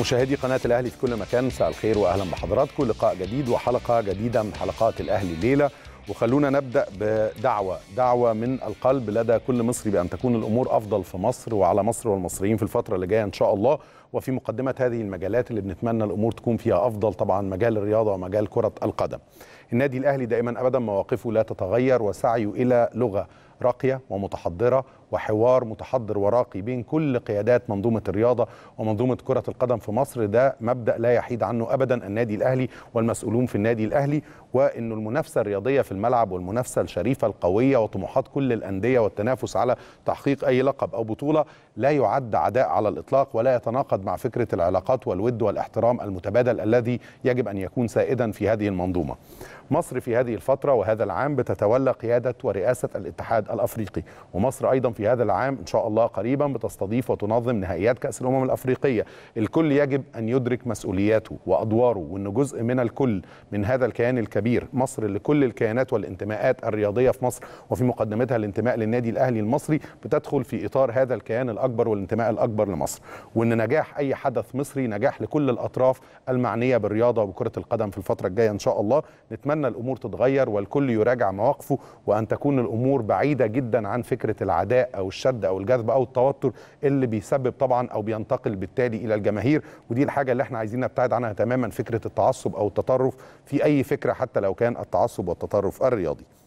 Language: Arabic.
مشاهدي قناة الأهلي في كل مكان مساء الخير وأهلا بحضراتكم لقاء جديد وحلقة جديدة من حلقات الأهلي ليلة وخلونا نبدأ بدعوة دعوة من القلب لدى كل مصري بأن تكون الأمور أفضل في مصر وعلى مصر والمصريين في الفترة اللي جاية إن شاء الله وفي مقدمة هذه المجالات اللي بنتمنى الأمور تكون فيها أفضل طبعا مجال الرياضة ومجال كرة القدم النادي الأهلي دائما أبدا مواقفه لا تتغير وسعيه إلى لغة راقيه ومتحضره وحوار متحضر وراقي بين كل قيادات منظومه الرياضه ومنظومه كره القدم في مصر ده مبدا لا يحيد عنه ابدا النادي الاهلي والمسؤولون في النادي الاهلي وانه المنافسه الرياضيه في الملعب والمنافسه الشريفه القويه وطموحات كل الانديه والتنافس على تحقيق اي لقب او بطوله لا يعد عداء على الاطلاق ولا يتناقض مع فكره العلاقات والود والاحترام المتبادل الذي يجب ان يكون سائدا في هذه المنظومه مصر في هذه الفترة وهذا العام بتتولى قيادة ورئاسة الاتحاد الأفريقي ومصر أيضا في هذا العام إن شاء الله قريبا بتستضيف وتنظم نهائيات كأس الأمم الأفريقية الكل يجب أن يدرك مسؤولياته وأدواره وأنه جزء من الكل من هذا الكيان الكبير مصر لكل الكيانات والانتماءات الرياضية في مصر وفي مقدمتها الانتماء للنادي الأهلي المصري بتدخل في إطار هذا الكيان الأكبر والانتماء الأكبر لمصر وأن نجاح أي حدث مصري نجاح لكل الأطراف المعنية بالرياضة وبكرة القدم في الفترة الجاية إن شاء الله نتمنى نتمنى الامور تتغير والكل يراجع مواقفه وان تكون الامور بعيده جدا عن فكره العداء او الشد او الجذب او التوتر اللي بيسبب طبعا او بينتقل بالتالي الى الجماهير ودي الحاجه اللي احنا عايزين نبتعد عنها تماما فكره التعصب او التطرف في اي فكره حتى لو كان التعصب والتطرف الرياضي